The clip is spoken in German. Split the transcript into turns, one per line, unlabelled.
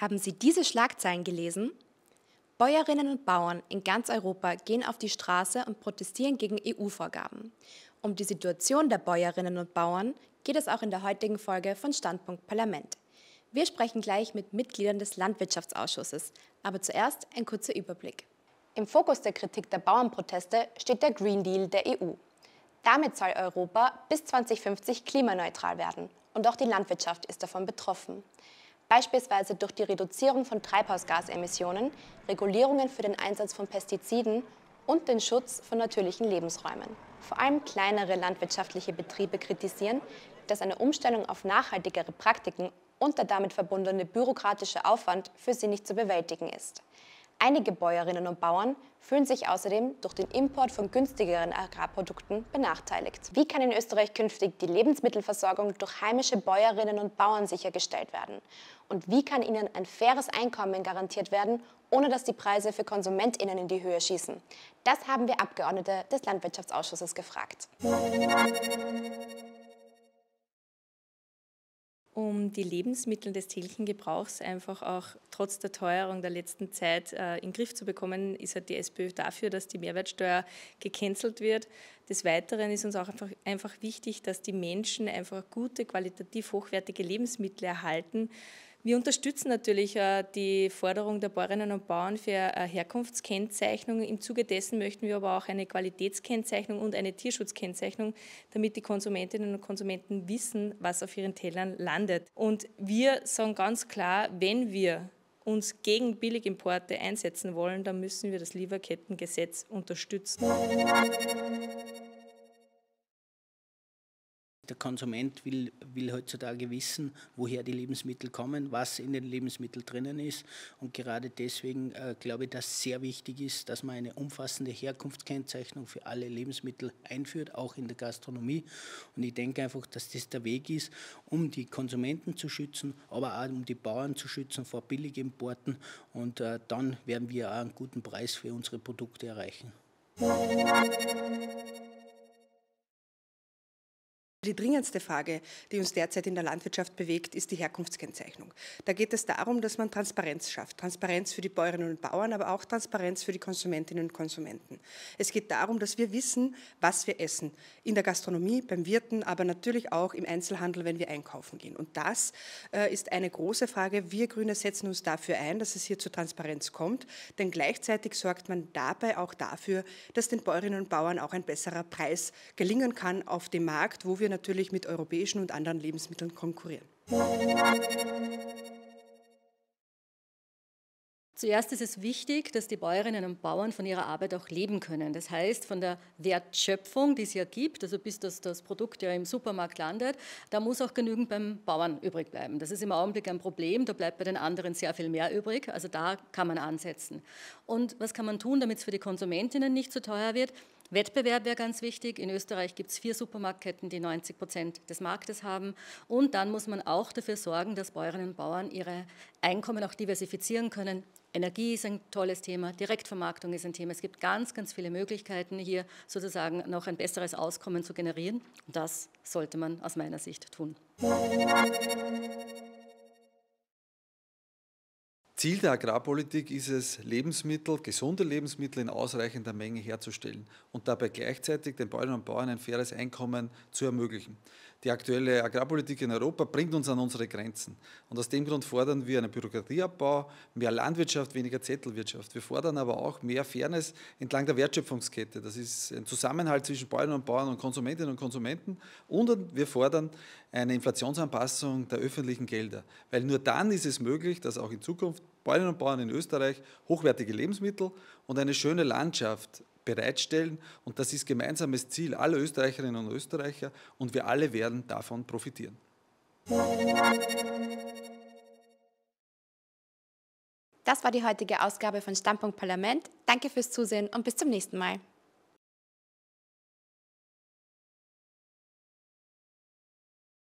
Haben Sie diese Schlagzeilen gelesen? Bäuerinnen und Bauern in ganz Europa gehen auf die Straße und protestieren gegen EU-Vorgaben. Um die Situation der Bäuerinnen und Bauern geht es auch in der heutigen Folge von Standpunkt Parlament. Wir sprechen gleich mit Mitgliedern des Landwirtschaftsausschusses, aber zuerst ein kurzer Überblick. Im Fokus der Kritik der Bauernproteste steht der Green Deal der EU. Damit soll Europa bis 2050 klimaneutral werden und auch die Landwirtschaft ist davon betroffen beispielsweise durch die Reduzierung von Treibhausgasemissionen, Regulierungen für den Einsatz von Pestiziden und den Schutz von natürlichen Lebensräumen. Vor allem kleinere landwirtschaftliche Betriebe kritisieren, dass eine Umstellung auf nachhaltigere Praktiken und der damit verbundene bürokratische Aufwand für sie nicht zu bewältigen ist. Einige Bäuerinnen und Bauern fühlen sich außerdem durch den Import von günstigeren Agrarprodukten benachteiligt. Wie kann in Österreich künftig die Lebensmittelversorgung durch heimische Bäuerinnen und Bauern sichergestellt werden? Und wie kann ihnen ein faires Einkommen garantiert werden, ohne dass die Preise für Konsumentinnen in die Höhe schießen? Das haben wir Abgeordnete des Landwirtschaftsausschusses gefragt.
die Lebensmittel des täglichen Gebrauchs einfach auch trotz der Teuerung der letzten Zeit äh, in den Griff zu bekommen, ist halt die SPÖ dafür, dass die Mehrwertsteuer gecancelt wird. Des Weiteren ist uns auch einfach, einfach wichtig, dass die Menschen einfach gute, qualitativ hochwertige Lebensmittel erhalten wir unterstützen natürlich äh, die Forderung der Bäuerinnen und Bauern für äh, Herkunftskennzeichnung. Im Zuge dessen möchten wir aber auch eine Qualitätskennzeichnung und eine Tierschutzkennzeichnung, damit die Konsumentinnen und Konsumenten wissen, was auf ihren Tellern landet. Und wir sagen ganz klar, wenn wir uns gegen Billigimporte einsetzen wollen, dann müssen wir das Lieferkettengesetz unterstützen.
Der Konsument will, will heutzutage wissen, woher die Lebensmittel kommen, was in den Lebensmitteln drinnen ist. Und gerade deswegen äh, glaube ich, dass es sehr wichtig ist, dass man eine umfassende Herkunftskennzeichnung für alle Lebensmittel einführt, auch in der Gastronomie. Und ich denke einfach, dass das der Weg ist, um die Konsumenten zu schützen, aber auch um die Bauern zu schützen vor Billigimporten. Und äh, dann werden wir auch einen guten Preis für unsere Produkte erreichen. Die dringendste
Frage, die uns derzeit in der Landwirtschaft bewegt, ist die Herkunftskennzeichnung. Da geht es darum, dass man Transparenz schafft. Transparenz für die Bäuerinnen und Bauern, aber auch Transparenz für die Konsumentinnen und Konsumenten. Es geht darum, dass wir wissen, was wir essen. In der Gastronomie, beim Wirten, aber natürlich auch im Einzelhandel, wenn wir einkaufen gehen. Und das äh, ist eine große Frage. Wir Grüne setzen uns dafür ein, dass es hier zur Transparenz kommt. Denn gleichzeitig sorgt man dabei auch dafür, dass den Bäuerinnen und Bauern auch ein besserer Preis gelingen kann auf dem Markt, wo wir natürlich natürlich mit europäischen und anderen Lebensmitteln konkurrieren.
Zuerst ist es wichtig, dass die Bäuerinnen und Bauern von ihrer Arbeit auch leben können. Das heißt, von der Wertschöpfung, die es ja gibt, also bis das, das Produkt ja im Supermarkt landet, da muss auch genügend beim Bauern übrig bleiben. Das ist im Augenblick ein Problem, da bleibt bei den anderen sehr viel mehr übrig. Also da kann man ansetzen. Und was kann man tun, damit es für die Konsumentinnen nicht zu teuer wird? Wettbewerb wäre ganz wichtig. In Österreich gibt es vier Supermarktketten, die 90 Prozent des Marktes haben. Und dann muss man auch dafür sorgen, dass Bäuerinnen und Bauern ihre Einkommen auch diversifizieren können. Energie ist ein tolles Thema, Direktvermarktung ist ein Thema. Es gibt ganz, ganz viele Möglichkeiten, hier sozusagen noch ein besseres Auskommen zu generieren. Das sollte man aus meiner Sicht tun.
Ziel der Agrarpolitik ist es, Lebensmittel, gesunde Lebensmittel in ausreichender Menge herzustellen und dabei gleichzeitig den Bäuerinnen und Bauern ein faires Einkommen zu ermöglichen die aktuelle Agrarpolitik in Europa bringt uns an unsere Grenzen. Und aus dem Grund fordern wir einen Bürokratieabbau, mehr Landwirtschaft, weniger Zettelwirtschaft. Wir fordern aber auch mehr Fairness entlang der Wertschöpfungskette. Das ist ein Zusammenhalt zwischen Bäuerinnen und Bauern und Konsumentinnen und Konsumenten. Und wir fordern eine Inflationsanpassung der öffentlichen Gelder. Weil nur dann ist es möglich, dass auch in Zukunft Bäuerinnen und Bauern in Österreich hochwertige Lebensmittel und eine schöne Landschaft bereitstellen. Und das ist gemeinsames Ziel aller Österreicherinnen und Österreicher und wir alle werden davon profitieren.
Das war die heutige Ausgabe von Standpunkt Parlament. Danke fürs Zusehen und bis zum nächsten Mal.